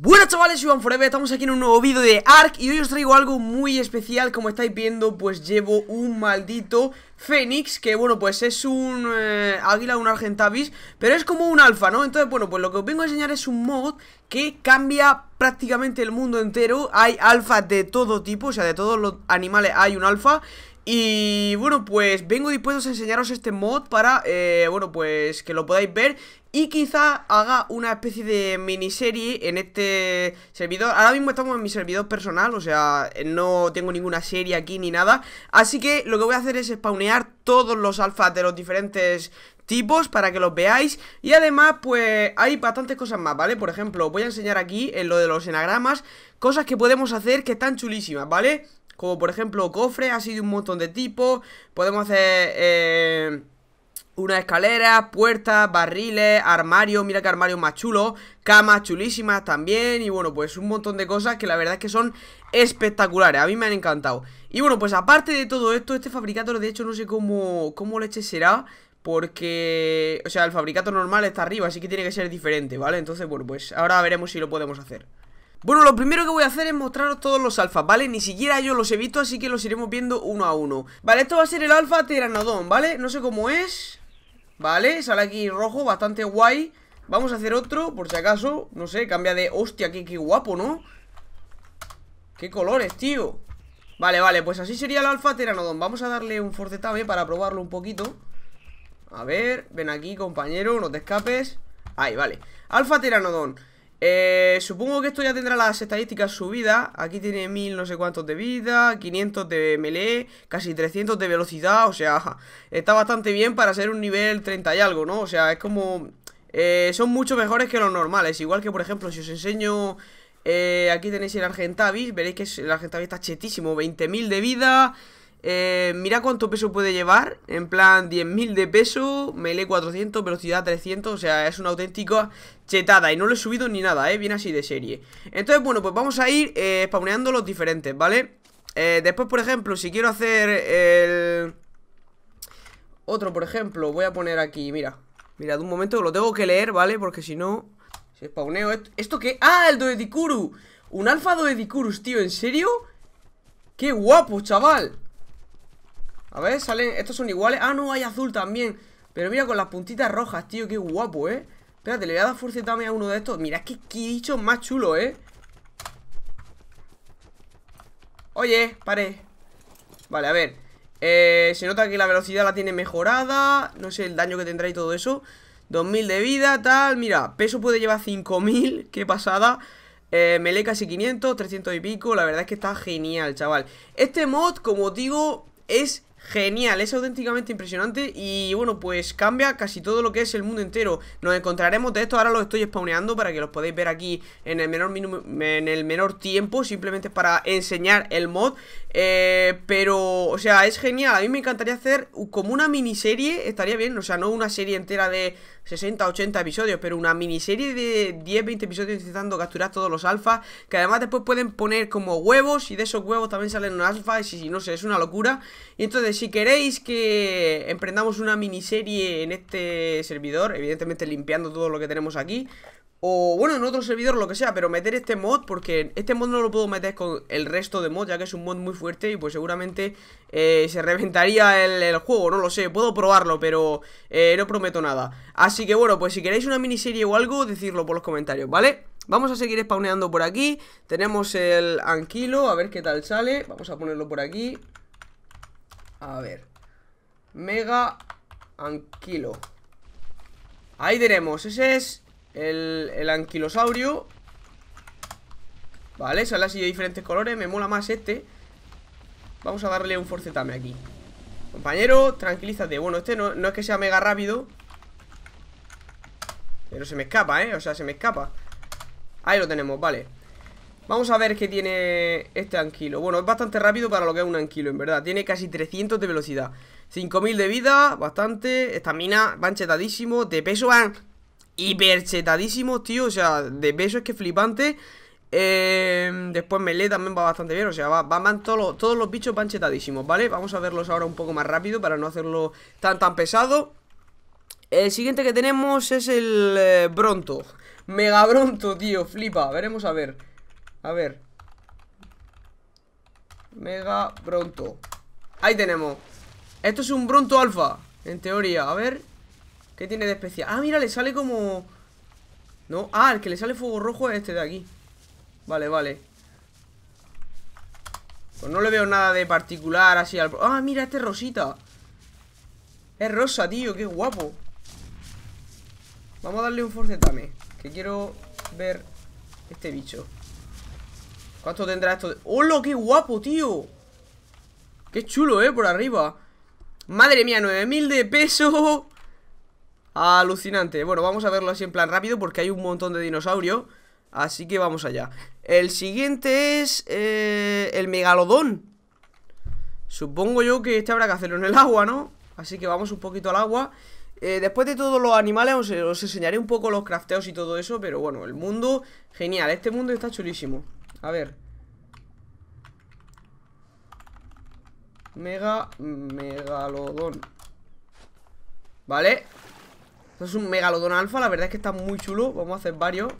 Bueno chavales, Iván Forever, estamos aquí en un nuevo vídeo de ARK Y hoy os traigo algo muy especial, como estáis viendo, pues llevo un maldito Fénix Que bueno, pues es un eh, águila, un argentavis, pero es como un alfa, ¿no? Entonces, bueno, pues lo que os vengo a enseñar es un mod que cambia prácticamente el mundo entero Hay alfas de todo tipo, o sea, de todos los animales hay un alfa y bueno, pues vengo dispuesto a enseñaros este mod para, eh, bueno, pues que lo podáis ver y quizá haga una especie de miniserie en este servidor. Ahora mismo estamos en mi servidor personal, o sea, no tengo ninguna serie aquí ni nada. Así que lo que voy a hacer es spawnear todos los alfas de los diferentes tipos para que los veáis Y además pues hay bastantes cosas más, ¿vale? Por ejemplo, voy a enseñar aquí en lo de los enagramas Cosas que podemos hacer que están chulísimas, ¿vale? Como por ejemplo cofre, así de un montón de tipos Podemos hacer... Eh, una escalera, puertas, barriles, armario, mira que armario más chulo Camas chulísimas también y bueno, pues un montón de cosas que la verdad es que son espectaculares A mí me han encantado Y bueno, pues aparte de todo esto, este fabricator de hecho no sé cómo, cómo leche será porque, o sea, el fabricator normal está arriba, así que tiene que ser diferente, ¿vale? Entonces, bueno, pues ahora veremos si lo podemos hacer bueno, lo primero que voy a hacer es mostraros todos los alfas, ¿vale? Ni siquiera yo los he visto, así que los iremos viendo uno a uno Vale, esto va a ser el alfa Teranodon, ¿vale? No sé cómo es, Vale, sale aquí rojo, bastante guay Vamos a hacer otro, por si acaso No sé, cambia de... Hostia, qué, guapo, ¿no? Qué colores, tío Vale, vale, pues así sería el alfa teranodon Vamos a darle un también eh, para probarlo un poquito A ver, ven aquí, compañero No te escapes Ahí, vale Alfa teranodon eh, supongo que esto ya tendrá las estadísticas subidas Aquí tiene mil no sé cuántos de vida 500 de melee Casi 300 de velocidad O sea, está bastante bien para ser un nivel 30 y algo, ¿no? O sea, es como... Eh, son mucho mejores que los normales Igual que, por ejemplo, si os enseño... Eh, aquí tenéis el Argentavis Veréis que el Argentavis está chetísimo 20.000 de vida eh, mira cuánto peso puede llevar, en plan 10.000 de peso, melee 400, velocidad 300, o sea, es una auténtica chetada y no lo he subido ni nada, eh, viene así de serie Entonces, bueno, pues vamos a ir eh, spawneando los diferentes, ¿vale? Eh, después, por ejemplo, si quiero hacer el... Otro, por ejemplo, voy a poner aquí, mira, Mira, de un momento, lo tengo que leer, ¿vale? Porque si no, si spawneo esto, ¿esto qué? ¡Ah, el Doedicuru! Un alfa Doedicurus, tío, ¿en serio? ¡Qué guapo, chaval! A ver, salen, estos son iguales Ah, no, hay azul también Pero mira, con las puntitas rojas, tío, qué guapo, eh Espérate, le voy a dar fuerza también a uno de estos Mira, que qué es más chulo, eh Oye, pare Vale, a ver eh, Se nota que la velocidad la tiene mejorada No sé el daño que tendrá y todo eso 2000 de vida, tal, mira Peso puede llevar 5000, qué pasada eh, Melee casi 500, 300 y pico La verdad es que está genial, chaval Este mod, como digo, es genial, es auténticamente impresionante y bueno, pues cambia casi todo lo que es el mundo entero. Nos encontraremos de esto, ahora los estoy spawneando para que los podáis ver aquí en el menor, en el menor tiempo, simplemente para enseñar el mod. Eh, pero, o sea, es genial, a mí me encantaría hacer como una miniserie, estaría bien, o sea, no una serie entera de 60, 80 episodios, pero una miniserie de 10, 20 episodios intentando capturar todos los alfas, que además después pueden poner como huevos y de esos huevos también salen un alfa y si no sé, es una locura. Y entonces si queréis que emprendamos una miniserie en este servidor, evidentemente limpiando todo lo que tenemos aquí, o bueno, en otro servidor, lo que sea, pero meter este mod, porque este mod no lo puedo meter con el resto de mods ya que es un mod muy fuerte y pues seguramente eh, se reventaría el, juego, no lo sé, puedo probarlo, pero eh, no prometo nada. Así que bueno, pues si queréis una miniserie o algo, decirlo por los comentarios, ¿vale? Vamos a seguir spawneando por aquí, tenemos el anquilo, a ver qué tal sale, vamos a ponerlo por aquí, a ver Mega Anquilo Ahí tenemos, ese es el, el anquilosaurio Vale, sale así de diferentes colores Me mola más este Vamos a darle un forcetame aquí Compañero, tranquilízate Bueno, este no es que sea mega rápido Pero se me escapa, ¿eh? O sea, se me escapa Ahí lo tenemos, vale Vamos a ver qué tiene este anquilo. Bueno, es bastante rápido para lo que es un anquilo, en verdad. Tiene casi 300 de velocidad. 5000 de vida, bastante. Estamina, van De peso van hiperchetadísimos, tío. O sea, de peso es que flipante. Em, después melee también va bastante bien O sea, va, van todos los, todos los bichos van ¿vale? Vamos a verlos ahora un poco más rápido para no hacerlo tan tan pesado El siguiente que tenemos es el eh, Bronto Mega Bronto, tío, flipa Veremos a ver a ver. Mega Bronto. Ahí tenemos. Esto es un Bronto Alfa, en teoría. A ver. ¿Qué tiene de especial? Ah, mira, le sale como... No, ah, el que le sale fuego rojo es este de aquí Vale, vale Pues no le veo nada de particular así al... Ah, mira, este rosita Es rosa, tío, qué guapo Vamos a darle un forcetame Que quiero ver este bicho ¿Cuánto tendrá esto? ¡Hola, qué guapo, tío! Qué chulo, ¿eh? Por arriba Madre mía, 9000 de peso Alucinante Bueno, vamos a verlo así en plan rápido Porque hay un montón de dinosaurios Así que vamos allá El siguiente es... Eh, el megalodón Supongo yo que este habrá que hacerlo en el agua, ¿no? Así que vamos un poquito al agua eh, Después de todos los animales os enseñaré un poco los crafteos y todo eso Pero bueno, el mundo... Genial, este mundo está chulísimo a ver. Mega... Megalodón. Vale. Esto es un megalodón alfa. La verdad es que está muy chulo. Vamos a hacer varios.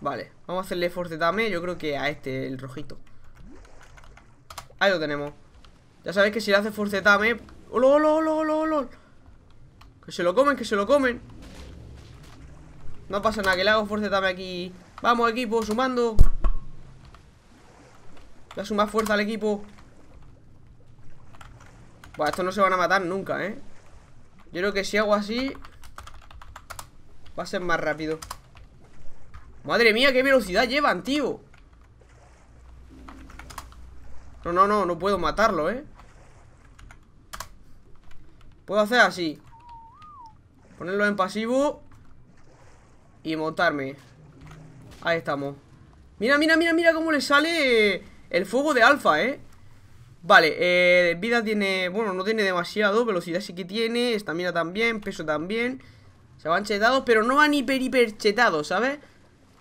Vale. Vamos a hacerle force Yo creo que a este, el rojito. Ahí lo tenemos. Ya sabéis que si le hace force dame... que se lo comen, que se lo comen! No pasa nada, que le hago fuerza también aquí Vamos equipo, sumando Voy a sumar fuerza al equipo Bueno, estos no se van a matar nunca, ¿eh? Yo creo que si hago así Va a ser más rápido Madre mía, qué velocidad llevan, tío No, no, no, no puedo matarlo, ¿eh? Puedo hacer así Ponerlo en pasivo y montarme Ahí estamos Mira, mira, mira, mira cómo le sale eh, el fuego de alfa, ¿eh? Vale, eh, vida tiene... Bueno, no tiene demasiado, velocidad sí que tiene Estamina también, peso también Se van chetados, pero no van hiper, hiper chetados, ¿sabes?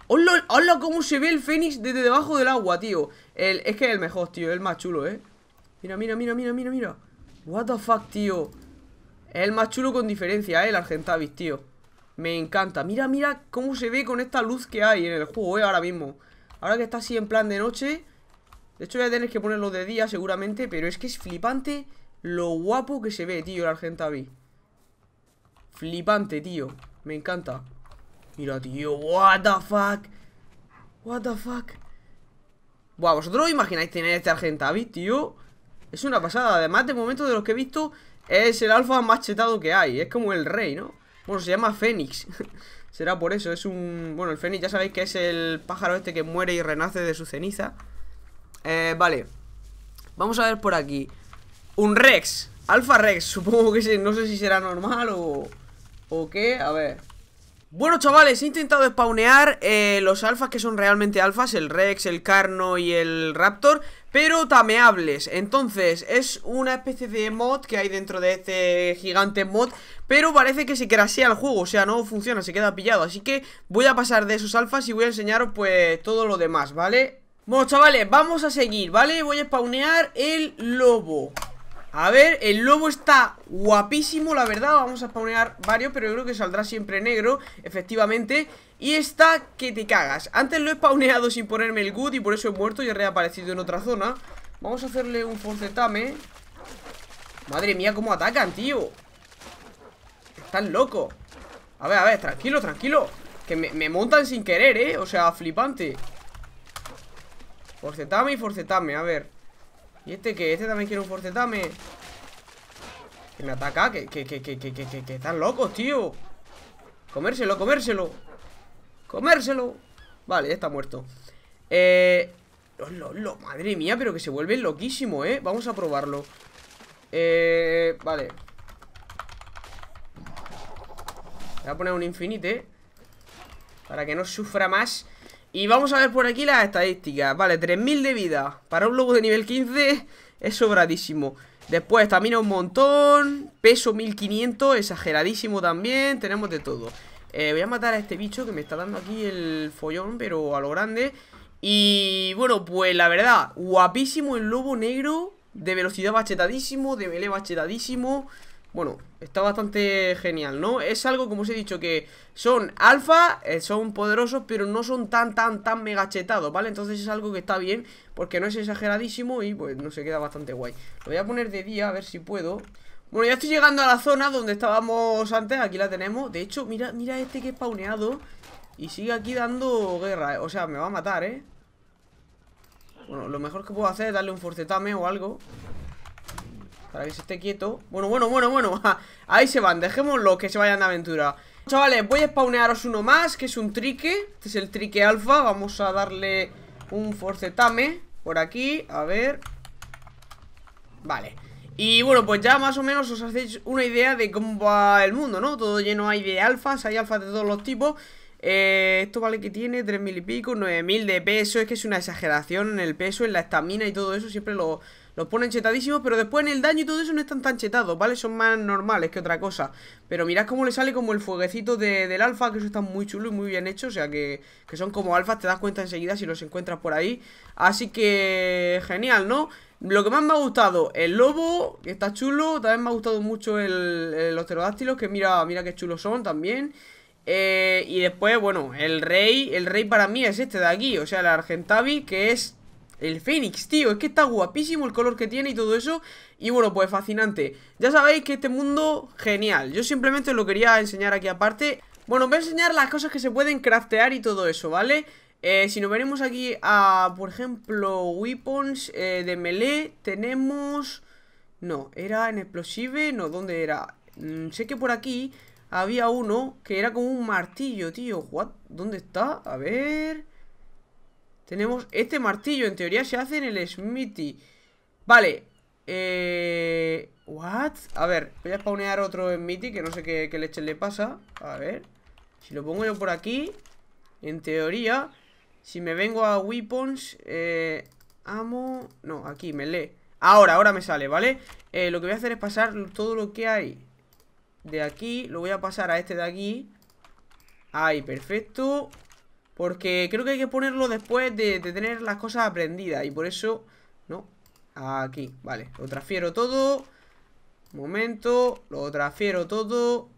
Hola, hola cómo se ve el Fénix desde debajo del agua, tío Es que es el mejor, tío, el más chulo, ¿eh? Mira, mira, mira, mira, mira, mira What the fuck, tío Es el más chulo con diferencia, ¿eh? El Argentavis, tío me encanta. Mira, mira cómo se ve con esta luz que hay en el juego, eh, ahora mismo. Ahora que está así en plan de noche. De hecho, voy a tener que ponerlo de día seguramente. Pero es que es flipante lo guapo que se ve, tío, el Argentavi. Flipante, tío. Me encanta. Mira, tío. What the fuck. What the fuck. Buah, ¿vosotros imagináis tener este Argentavi, tío? Es una pasada. Además, de momento de los que he visto, es el alfa más chetado que hay. Es como el rey, ¿no? Bueno, se llama Fénix Será por eso, es un... Bueno, el Fénix ya sabéis que es el pájaro este que muere y renace de su ceniza eh, Vale Vamos a ver por aquí Un Rex Alfa Rex, supongo que no sé si será normal o... ¿O qué? A ver bueno chavales, he intentado spawnear eh, los alfas que son realmente alfas, el Rex, el Carno y el Raptor, pero tameables. Entonces, es una especie de mod que hay dentro de este gigante mod, pero parece que se crasea el juego, o sea, no funciona, se queda pillado. Así que voy a pasar de esos alfas y voy a enseñaros pues todo lo demás, ¿vale? Bueno chavales, vamos a seguir, ¿vale? Voy a spawnear el lobo. A ver, el lobo está guapísimo, la verdad Vamos a spawnear varios, pero yo creo que saldrá siempre negro Efectivamente Y está que te cagas Antes lo he spawneado sin ponerme el good Y por eso he muerto y he reaparecido en otra zona Vamos a hacerle un forcetame Madre mía, cómo atacan, tío Están locos A ver, a ver, tranquilo, tranquilo Que me, me montan sin querer, eh O sea, flipante Forcetame y forcetame, a ver ¿Y este qué? Este también quiere un dame? Que me ataca, que, que, que, que, que, que, están locos, tío. Comérselo, comérselo. Comérselo. Vale, ya está muerto. Eh. Lo, madre mía, pero que se vuelve loquísimo, ¿eh? Vamos a probarlo. Eh. Vale. Voy a poner un infinite. Eh, para que no sufra más. Y vamos a ver por aquí las estadísticas Vale, 3000 de vida Para un lobo de nivel 15 es sobradísimo Después también un montón Peso 1500, exageradísimo también Tenemos de todo eh, Voy a matar a este bicho que me está dando aquí el follón Pero a lo grande Y bueno, pues la verdad Guapísimo el lobo negro De velocidad bachetadísimo, de melee bachetadísimo bueno, está bastante genial, ¿no? Es algo, como os he dicho, que son alfa, eh, son poderosos, pero no son tan, tan, tan megachetados, ¿vale? Entonces es algo que está bien, porque no es exageradísimo y, pues, no se queda bastante guay. Lo voy a poner de día, a ver si puedo. Bueno, ya estoy llegando a la zona donde estábamos antes, aquí la tenemos. De hecho, mira, mira este que es pauneado y sigue aquí dando guerra, eh. o sea, me va a matar, ¿eh? Bueno, lo mejor que puedo hacer es darle un forcetame o algo para que se esté quieto Bueno, bueno, bueno, bueno Ahí se van, dejémoslo que se vayan de aventura Chavales, voy a spawnearos uno más Que es un trique, este es el trique alfa Vamos a darle un forcetame Por aquí, a ver Vale y bueno, pues ya más o menos os hacéis una idea de cómo va el mundo, ¿no? Todo lleno hay de alfas, hay alfas de todos los tipos eh, Esto vale que tiene 3.000 y pico, 9.000 de peso Es que es una exageración en el peso, en la estamina y todo eso Siempre lo, los ponen chetadísimos, pero después en el daño y todo eso no están tan chetados, ¿vale? Son más normales que otra cosa. Pero mirad cómo le sale como el fueguecito del alfa, que eso está muy chulo y muy bien hecho. O sea, que, que son como alfas, te das cuenta enseguida si los encuentras por ahí. Así que genial, ¿no? Lo que más me ha gustado, el lobo, que está chulo. También me ha gustado mucho el, los pterodáctilos, que mira, mira qué chulos son también. Eh, y después, bueno, el rey, el rey para mí es este de aquí, o sea, el Argentavi, que es el Fénix, tío, es que está guapísimo el color que tiene y todo eso Y bueno, pues fascinante Ya sabéis que este mundo, genial Yo simplemente os lo quería enseñar aquí aparte Bueno, voy a enseñar las cosas que se pueden craftear y todo eso, ¿vale? Eh, si nos venimos aquí a, por ejemplo, weapons eh, de melee Tenemos... No, era en explosive, no, ¿dónde era? Mm, sé que por aquí había uno que era como un martillo, tío What? ¿Dónde está? A ver... Tenemos este martillo, en teoría se hace en el Smithy Vale Eh... What? A ver, voy a spawnear otro Smithy Que no sé qué, qué leche le pasa A ver, si lo pongo yo por aquí En teoría Si me vengo a weapons Eh... Amo... No, aquí, me lee Ahora, ahora me sale, ¿vale? Eh, lo que voy a hacer es pasar todo lo que hay De aquí, lo voy a pasar a este de aquí Ahí, perfecto porque creo que hay que ponerlo después de, tener las cosas aprendidas Y por eso, no, aquí, vale Lo transfiero todo Momento, lo transfiero todo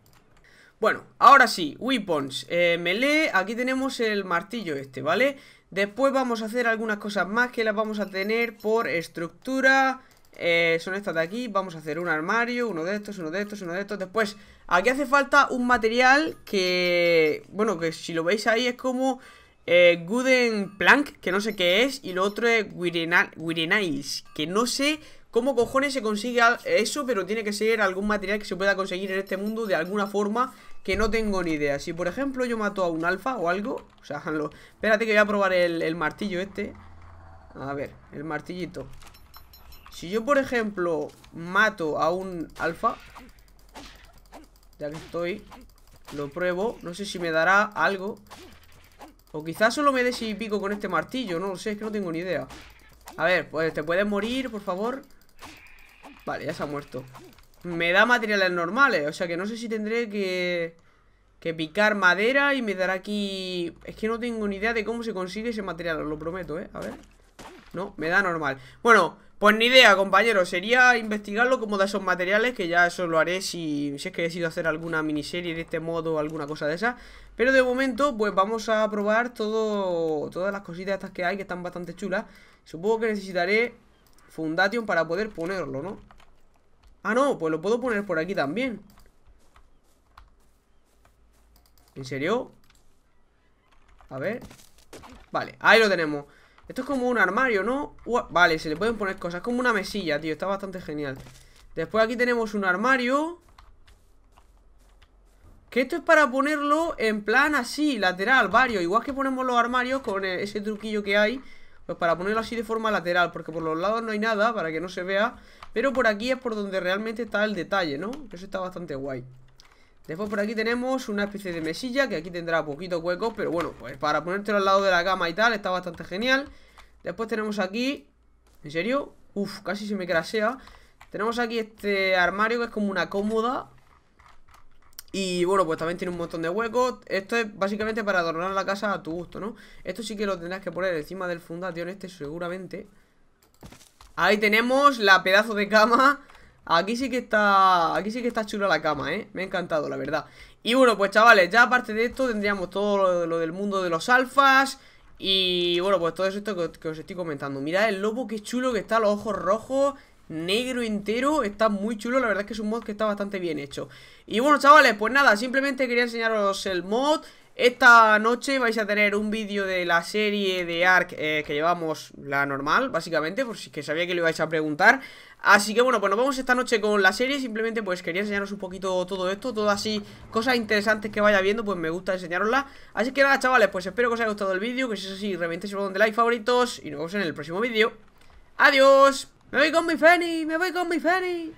Bueno, ahora sí, weapons eh, Melee, aquí tenemos el martillo este, ¿vale? Después vamos a hacer algunas cosas más que las vamos a tener por estructura eh, son estas de aquí, vamos a hacer un armario, uno de estos, uno de estos, uno de estos Después, aquí hace falta un material que, bueno, que si lo veis ahí es como eh, Gooden Plank, que no sé qué es Y lo otro es Wirenais, que no sé cómo cojones se consigue eso Pero tiene que ser algún material que se pueda conseguir en este mundo de alguna forma que no tengo ni idea Si por ejemplo yo mato a un alfa o algo, o sea, espérate que voy a probar el, el martillo este a ver, el martillito si yo, por ejemplo, mato a un alfa Ya que estoy Lo pruebo No sé si me dará algo O quizás solo me dé si pico con este martillo No lo sé, es que no tengo ni idea A ver, pues te puedes morir, por favor Vale, ya se ha muerto Me da materiales normales O sea que no sé si tendré que... Que picar madera y me dará aquí... Es que no tengo ni idea de cómo se consigue ese material, lo prometo, ¿eh? A ver... No, me da normal Bueno, pues ni idea, compañero. Sería investigarlo como de esos materiales, que ya eso lo haré si, si es que decido hacer alguna miniserie de este modo o alguna cosa de esa. Pero de momento, pues vamos a probar todo, todas las cositas estas que hay, que están bastante chulas. Supongo que necesitaré Fundation para poder ponerlo, ¿no? Ah, no, pues lo puedo poner por aquí también. ¿En serio? A ver. Vale, ahí lo tenemos. Esto es como un armario, ¿no? vale, se le pueden poner cosas. Es como una mesilla, tío. Está bastante genial. Después aquí tenemos un armario. Que esto es para ponerlo en plan así, lateral, varios. Igual que ponemos los armarios con eh, ese truquillo que hay. Pues para ponerlo así de forma lateral. Porque por los lados no hay nada para que no se vea. Pero por aquí es por donde realmente está el detalle, ¿no? Eso está bastante guay. Después por aquí tenemos una especie de mesilla Que aquí tendrá poquitos huecos Pero bueno, pues para ponértelo al lado de la cama y tal Está bastante genial Después tenemos aquí... ¿En serio? Uf, casi se me crasea Tenemos aquí este armario que es como una cómoda y bueno, pues también tiene un montón de huecos Esto es básicamente para adornar la casa a tu gusto, ¿no? Esto sí que lo tendrás que poner encima del fundación este seguramente Ahí tenemos la pedazo de cama Aquí sí que está, aquí sí que está chula la cama, ¿eh? Me ha encantado, la verdad Y bueno, pues chavales, ya aparte de esto tendríamos todo lo, del mundo de los alfas Y bueno, pues todo esto que, os estoy comentando Mirad el lobo, qué chulo que está, los ojos rojos Negro entero, está muy chulo, la verdad es que es un mod que está bastante bien hecho Y bueno chavales, pues nada, simplemente quería enseñaros el mod esta noche vais a tener un vídeo de la serie de ARC eh, que llevamos la normal, básicamente, por si que sabía que lo ibais a preguntar. Así que bueno, pues nos vamos esta noche con la serie Simplemente pues quería enseñaros un poquito todo esto todas así, cosas interesantes que vaya viendo Pues me gusta enseñaroslas Así que nada chavales, pues espero que os haya gustado el vídeo Que si es así, reventéis el botón de like, favoritos Y nos vemos en el próximo vídeo Adiós, me voy con mi Fanny, me voy con mi Fanny